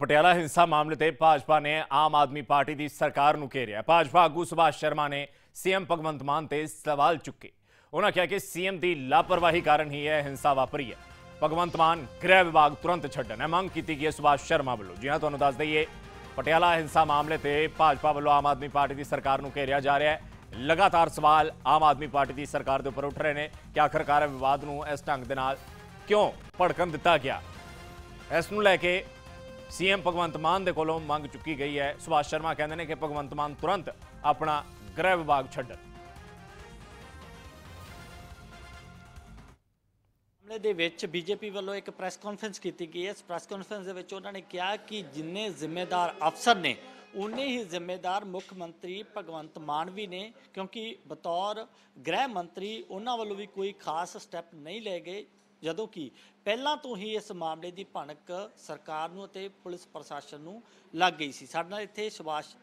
ਪਟਿਆਲਾ ਹਿੰਸਾ ਮਾਮਲੇ ਤੇ ਭਾਜਪਾ ਨੇ ਆਮ ਆਦਮੀ ਪਾਰਟੀ ਦੀ ਸਰਕਾਰ ਨੂੰ ਘੇਰਿਆ ਭਾਜਪਾ ਆਗੂ ਸੁਭਾਸ਼ ਸ਼ਰਮਾ ਨੇ ਸੀਐਮ ਭਗਵੰਤ ਮਾਨ ਤੇ ਸਵਾਲ ਚੁੱਕੇ ਉਹਨਾਂ ਕਿਹਾ ਕਿ ਸੀਐਮ ਦੀ ਲਾਪਰਵਾਹੀ ਕਾਰਨ ਹੀ ਇਹ ਹਿੰਸਾ ਵਾਪਰੀ ਹੈ ਭਗਵੰਤ ਮਾਨ ਗ੍ਰਹਿ ਵਿਭਾਗ ਤੁਰੰਤ ਛੱਡਣ ਹੈ ਮੰਗ ਕੀਤੀ ਗਈ ਸੁਭਾਸ਼ ਸ਼ਰਮਾ ਵੱਲੋਂ ਜੀ ਹਾਂ ਤੁਹਾਨੂੰ ਦੱਸ ਦਈਏ ਪਟਿਆਲਾ ਹਿੰਸਾ ਮਾਮਲੇ ਤੇ ਭਾਜਪਾ ਵੱਲੋਂ ਆਮ ਆਦਮੀ ਪਾਰਟੀ ਦੀ ਸਰਕਾਰ ਨੂੰ ਘੇਰਿਆ ਜਾ ਰਿਹਾ ਹੈ ਲਗਾਤਾਰ ਸਵਾਲ ਆਮ ਆਦਮੀ ਪਾਰਟੀ ਦੀ ਸਰਕਾਰ ਦੇ ਉੱਪਰ ਉੱਠ ਰਹੇ ਨੇ ਕਿ ਆਖਰਕਾਰ ਵਿਵਾਦ ਨੂੰ ਇਸ ਢੰਗ ਦੇ ਨਾਲ ਕਿਉਂ ਭੜਕਣ ਦਿੱਤਾ ਗਿਆ ਇਸ ਨੂੰ ਲੈ ਕੇ ਸੀਐਮ ਭਗਵੰਤ ਮਾਨ ਦੇ ਕੋਲੋਂ ਮੰਗ ਚੁੱਕੀ ਗਈ ਹੈ ਸੁਭਾਸ਼ ਸ਼ਰਮਾ ਕਹਿੰਦੇ ਨੇ ਕਿ ਭਗਵੰਤ ਮਾਨ ਤੁਰੰਤ ਆਪਣਾ ਗ੍ਰਹਿ ਵਿਭਾਗ ਛੱਡਣ ਮਾਮਲੇ ਦੇ ਵਿੱਚ ਬੀਜੇਪੀ ਵੱਲੋਂ ਇੱਕ ਪ੍ਰੈਸ ਕਾਨਫਰੰਸ ਕੀਤੀ ਗਈ ਹੈ ਇਸ ਪ੍ਰੈਸ ਕਾਨਫਰੰਸ ਦੇ ਵਿੱਚ ਉਹਨਾਂ ਨੇ ਕਿਹਾ ਕਿ ਜਿੰਨੇ ਜ਼ਿੰਮੇਦਾਰ ਅਫਸਰ ਨੇ ਉਨੇ ਹੀ ਜ਼ਿੰਮੇਦਾਰ ਮੁੱਖ ਮੰਤਰੀ ਭਗਵੰਤ ਮਾਨ ਵੀ ਨੇ ਕਿਉਂਕਿ ਬਤੌਰ ਗ੍ਰਹਿ ਮੰਤਰੀ ਉਹਨਾਂ ਵੱਲੋਂ ਵੀ ਕੋਈ ਖਾਸ ਸਟੈਪ ਨਹੀਂ ਲਏ ਗਏ ਜਦੋਂ ਕਿ ਪਹਿਲਾਂ ਤੋਂ ਹੀ ਇਸ ਮਾਮਲੇ ਦੀ ਭਣਕ ਸਰਕਾਰ ਨੂੰ ਅਤੇ ਪੁਲਿਸ ਪ੍ਰਸ਼ਾਸਨ ਨੂੰ ਲੱਗ ਗਈ ਸੀ ਸਾਡੇ ਨਾਲ ਇੱਥੇ ਸੁਭਾਸ਼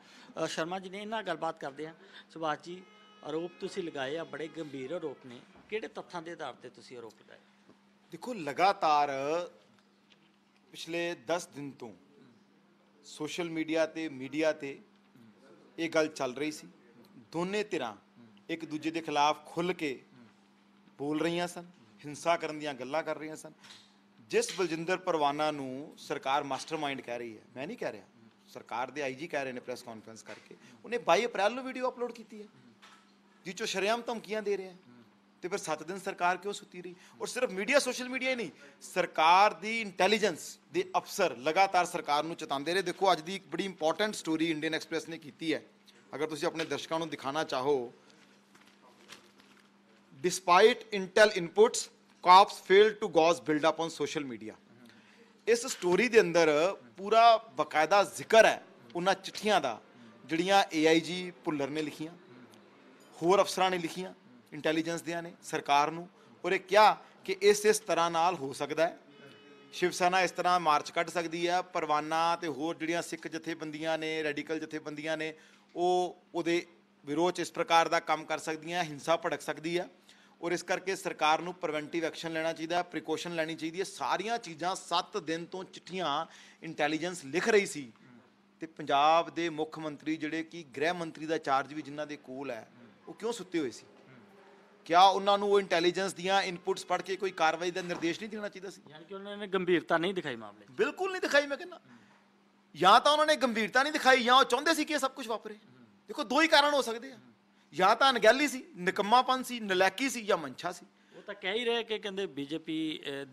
ਸ਼ਰਮਾ ਜੀ ਨੇ ਇਹਨਾਂ ਨਾਲ ਗੱਲਬਾਤ ਕਰਦੇ ਆ ਸੁਭਾਸ਼ ਜੀ ਆਰੋਪ ਤੁਸੀਂ ਲਗਾਏ ਆ ਬੜੇ ਗੰਭੀਰ ਆਰੋਪ ਨੇ ਕਿਹੜੇ ਤੱਥਾਂ ਦੇ ਆਧਾਰ ਤੇ ਤੁਸੀਂ ਆਰੋਪ ਲਗਾਏ ਦੇਖੋ ਲਗਾਤਾਰ ਪਿਛਲੇ 10 ਦਿਨ ਤੋਂ ਸੋਸ਼ਲ ਮੀਡੀਆ ਤੇ ਮੀਡੀਆ ਤੇ ਇਹ ਗੱਲ ਚੱਲ ਰਹੀ ਸੀ ਦੋਨੇ ਧਿਰਾਂ ਇੱਕ ਦੂਜੇ ਦੇ ਖਿਲਾਫ ਖੁੱਲ ਕੇ ਬੋਲ ਰਹੀਆਂ ਸਨ ਹਿੰਸਾ ਕਰਨ ਦੀਆਂ ਗੱਲਾਂ ਕਰ ਰਹੀਆਂ ਸਨ ਜਿਸ ਬਲਜਿੰਦਰ ਪਰਵਾਨਾ ਨੂੰ ਸਰਕਾਰ ਮਾਸਟਰਮਾਈਂਡ ਕਹਿ ਰਹੀ ਹੈ ਮੈਂ ਨਹੀਂ ਕਹਿ ਰਿਹਾ ਸਰਕਾਰ ਦੇ ਆਈਜੀ ਕਹਿ ਰਹੇ ਨੇ ਪ੍ਰੈਸ ਕਾਨਫਰੰਸ ਕਰਕੇ ਉਹਨੇ 22 ਅਪ੍ਰੈਲ ਨੂੰ ਵੀਡੀਓ ਅਪਲੋਡ ਕੀਤੀ ਹੈ ਜਿਸ ਚੋ ਸ਼ਰਿਆਮ ਧਮਕੀਆਂ ਦੇ ਰਿਹਾ ਤੇ ਫਿਰ 7 ਦਿਨ ਸਰਕਾਰ ਕਿਉਂ ਸੁਤੀ ਰਹੀ ਔਰ ਸਿਰਫ ਮੀਡੀਆ ਸੋਸ਼ਲ ਮੀਡੀਆ ਹੀ ਨਹੀਂ ਸਰਕਾਰ ਦੀ ਇੰਟੈਲੀਜੈਂਸ ਦੇ ਅਫਸਰ ਲਗਾਤਾਰ ਸਰਕਾਰ ਨੂੰ ਚੇਤਾਉਂਦੇ ਰਹੇ ਦੇਖੋ ਅੱਜ ਦੀ ਇੱਕ ਬੜੀ ਇੰਪੋਰਟੈਂਟ ਸਟੋਰੀ ਇੰਡੀਅਨ ਐਕਸਪ੍ਰੈਸ ਨੇ ਕੀਤੀ ਹੈ ਅਗਰ ਤੁਸੀਂ ਆਪਣੇ ਦਰਸ਼ਕਾਂ ਨੂੰ ਦਿਖਾਣਾ ਚਾਹੋ despite intel inputs cops failed to gauze build up on social media ਇਸ ਸਟੋਰੀ ਦੇ ਅੰਦਰ ਪੂਰਾ ਬਕਾਇਦਾ ਜ਼ਿਕਰ ਹੈ ਉਹਨਾਂ ਚਿੱਠੀਆਂ ਦਾ ਜਿਹੜੀਆਂ AIG ਪੁੱਲਰ ਨੇ ਲਿਖੀਆਂ ਹੋਰ ਅਫਸਰਾਂ ਨੇ ਲਿਖੀਆਂ ਇੰਟੈਲੀਜੈਂਸ ਦਿਆਂ ਨੇ ਸਰਕਾਰ ਨੂੰ ਔਰ ਇਹ ਕਿਹਾ ਕਿ ਇਸ ਇਸ ਤਰ੍ਹਾਂ ਨਾਲ ਹੋ ਸਕਦਾ ਹੈ ਸ਼ਿਵ ਸੈਨਾ ਇਸ ਤਰ੍ਹਾਂ ਮਾਰਚ ਕੱਢ ਸਕਦੀ ਹੈ ਪਰਵਾਨਾ ਤੇ ਹੋਰ ਜਿਹੜੀਆਂ ਸਿੱਖ ਜਥੇਬੰਦੀਆਂ ਨੇ ਰੈਡੀਕਲ ਜਥੇਬੰਦੀਆਂ ਨੇ ਉਹ ਉਹਦੇ ਵਿਰੋਧ ਇਸ ਪ੍ਰਕਾਰ ਦਾ ਕੰਮ ਕਰ ਸਕਦੀਆਂ ਹਿੰਸਾ ਭੜਕ ਸਕਦੀ ਹੈ ਔਰ ਇਸ ਕਰਕੇ ਸਰਕਾਰ ਨੂੰ ਪ੍ਰੀਵੈਂਟਿਵ ਐਕਸ਼ਨ ਲੈਣਾ ਚਾਹੀਦਾ ਹੈ ਪ੍ਰੀਕਾਸ਼ਨ ਲੈਣੀ ਚਾਹੀਦੀ ਹੈ ਸਾਰੀਆਂ ਚੀਜ਼ਾਂ 7 ਦਿਨ ਤੋਂ ਚਿੱਠੀਆਂ ਇੰਟੈਲੀਜੈਂਸ ਲਿਖ ਰਹੀ ਸੀ ਤੇ ਪੰਜਾਬ ਦੇ ਮੁੱਖ ਮੰਤਰੀ ਜਿਹੜੇ ਕਿ ਗ੍ਰਹਿ ਮੰਤਰੀ ਦਾ ਚਾਰਜ ਵੀ ਜਿਨ੍ਹਾਂ ਦੇ ਕੋਲ ਹੈ ਉਹ ਕਿਉਂ ਸੁੱਤੇ ਹੋਏ ਸੀ ਕਿਆ ਉਹਨਾਂ ਨੂੰ ਉਹ ਇੰਟੈਲੀਜੈਂਸ ਦੀਆਂ ਇਨਪੁਟਸ ਪੜ੍ਹ ਕੇ ਕੋਈ ਕਾਰਵਾਈ ਦਾ ਨਿਰਦੇਸ਼ ਨਹੀਂ ਦੇਣਾ ਚਾਹੀਦਾ ਸੀ ਯਾਨੀ ਕਿ ਉਹਨਾਂ ਨੇ ਗੰਭੀਰਤਾ ਨਹੀਂ ਦਿਖਾਈ ਮਾਮਲੇ 'ਚ ਬਿਲਕੁਲ ਨਹੀਂ ਦਿਖਾਈ ਮੈਂ ਕਹਿੰਦਾ ਜਾਂ ਤਾਂ ਉਹਨਾਂ ਨੇ ਗੰਭੀਰਤਾ ਨਹੀਂ ਦਿਖਾਈ ਜਾਂ ਉਹ ਚਾਹੁੰਦੇ ਸੀ ਕਿ ਇਹ ਸਭ ਕੁਝ ਵਾਪਰੇ ਦੇਖੋ ਦੋ ਹੀ ਕਾਰਨ ਹੋ ਸਕਦੇ ਆ ਜਾਂ ਤਾਂ ਅਣਗਹਿਲੀ ਸੀ ਨਿਕੰਮਾਪਨ ਸੀ ਨਲੈਕੀ ਸੀ ਜਾਂ ਮਨਛਾ ਸੀ ਉਹ ਤਾਂ ਕਹਿ ਹੀ ਰਹੇ ਕਿ ਕਹਿੰਦੇ ਬੀਜੇਪੀ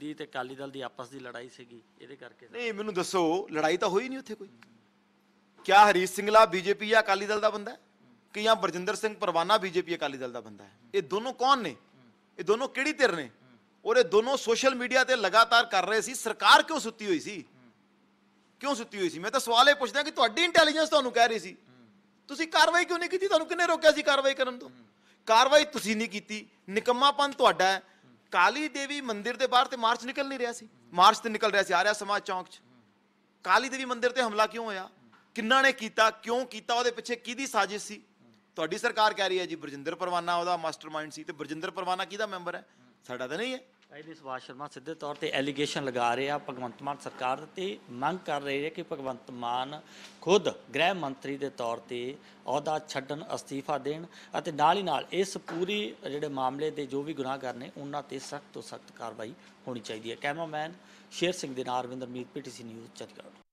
ਦੀ ਤੇ ਅਕਾਲੀ ਦਲ ਦੀ ਆਪਸ ਦੀ ਲੜਾਈ ਸੀਗੀ ਇਹਦੇ ਕਰਕੇ ਨਹੀਂ ਮੈਨੂੰ ਦੱਸੋ ਲੜਾਈ ਤਾਂ ਹੋਈ ਨਹੀਂ ਉੱਥੇ ਕੋਈ ਕਿਆ ਹਰੀਸ਼ ਸਿੰਘਲਾ ਬੀਜੇਪੀ ਜਾਂ ਅਕਾਲੀ ਦਲ ਦਾ ਬੰਦਾ ਹੈ ਕਿ ਜਾਂ ਬਰਜਿੰਦਰ ਸਿੰਘ ਪਰਵਾਨਾ ਬੀਜੇਪੀ ਅਕਾਲੀ ਦਲ ਦਾ ਬੰਦਾ ਹੈ ਇਹ ਦੋਨੋਂ ਕੌਣ ਨੇ ਇਹ ਦੋਨੋਂ ਕਿਹੜੀ ਧਿਰ ਨੇ ਔਰ ਇਹ ਦੋਨੋਂ ਸੋਸ਼ਲ ਮੀਡੀਆ ਤੇ ਲਗਾਤਾਰ ਕਰ ਰਹੇ ਸੀ ਸਰਕਾਰ ਕਿਉਂ ਸੁੱਤੀ ਹੋਈ ਸੀ ਕਿਉਂ ਸੁੱਤੀ ਹੋਈ ਸੀ ਮੈਂ ਤਾਂ ਸਵਾਲ ਇਹ ਪੁੱਛਦਾ ਕਿ ਤੁਹਾਡੀ ਇੰਟੈਲੀਜੈਂਸ ਤੁਹਾਨੂੰ ਕਹਿ ਰਹੀ ਸੀ ਤੁਸੀਂ ਕਾਰਵਾਈ ਕਿਉਂ ਨਹੀਂ ਕੀਤੀ ਤੁਹਾਨੂੰ ਕਿੰਨੇ ਰੋਕਿਆ ਸੀ ਕਾਰਵਾਈ ਕਰਨ ਤੋਂ ਕਾਰਵਾਈ ਤੁਸੀਂ ਨਹੀਂ ਕੀਤੀ ਨਿਕੰਮਾਪਨ ਤੁਹਾਡਾ ਹੈ ਕਾਲੀ ਦੇਵੀ ਮੰਦਿਰ ਦੇ ਬਾਹਰ ਤੇ ਮਾਰਚ ਨਿਕਲ ਨਹੀਂ ਰਿਹਾ ਸੀ ਮਾਰਚ ਤੇ ਨਿਕਲ ਰਿਹਾ ਸੀ ਆਰਿਆ ਸਮਾਜ ਚੌਂਕ 'ਚ ਕਾਲੀ ਦੇਵੀ ਮੰਦਿਰ ਤੇ ਹਮਲਾ ਕਿਉਂ ਹੋਇਆ ਕਿੰਨਾ ਨੇ ਕੀਤਾ ਕਿਉਂ ਕੀਤਾ ਉਹਦੇ ਪਿੱਛੇ ਕਿਹਦੀ ਸਾਜ਼ਿਸ਼ ਸੀ ਤੁਹਾਡੀ ਸਰਕਾਰ ਕਹਿ ਰਹੀ ਹੈ ਜੀ ਬਰਜਿੰਦਰ ਪਰਵਾਨਾ ਉਹਦਾ ਮਾਸਟਰਮਾਈਂਡ ਸੀ ਤੇ ਬਰਜਿੰਦਰ ਪਰਵਾਨਾ ਕਿਹਦਾ ਮੈਂਬਰ ਹੈ ਸਾਡਾ ਤਾਂ ਨਹੀਂ ਹੈ ਇਹਨੇ ਸੁਭਾਸ਼ ਸ਼ਰਮਾ ਸਿੱਧੇ ਤੌਰ ਤੇ ਐਲੀਗੇਸ਼ਨ ਲਗਾ ਰਿਹਾ ਭਗਵੰਤ ਮਾਨ ਸਰਕਾਰ ਤੇ ਮੰਗ ਕਰ ਰਹੇ ਆ ਕਿ ਭਗਵੰਤ ਮਾਨ ਖੁਦ ਗ੍ਰਹਿ ਮੰਤਰੀ ਦੇ ਤੌਰ ਤੇ ਅਹੁਦਾ ਛੱਡਣ ਅਸਤੀਫਾ ਦੇਣ ਅਤੇ ਨਾਲ ਹੀ ਨਾਲ ਇਸ ਪੂਰੀ ਜਿਹੜੇ ਮਾਮਲੇ ਦੇ ਜੋ ਵੀ ਗੁਨਾਹ ਨੇ ਉਹਨਾਂ ਤੇ ਸਖਤ ਤੋਂ ਸਖਤ ਕਾਰਵਾਈ ਹੋਣੀ ਚਾਹੀਦੀ ਹੈ ਕੈਮਰਾਮੈਨ ਸ਼ੇਰ ਸਿੰਘ ਦੇ ਨਾਲ ਅਰਵਿੰਦਰ ਮੀਤ ਪੀਟੀਸੀ ਨਿਊਜ਼ ਚੰਡੀਗੜ੍ਹ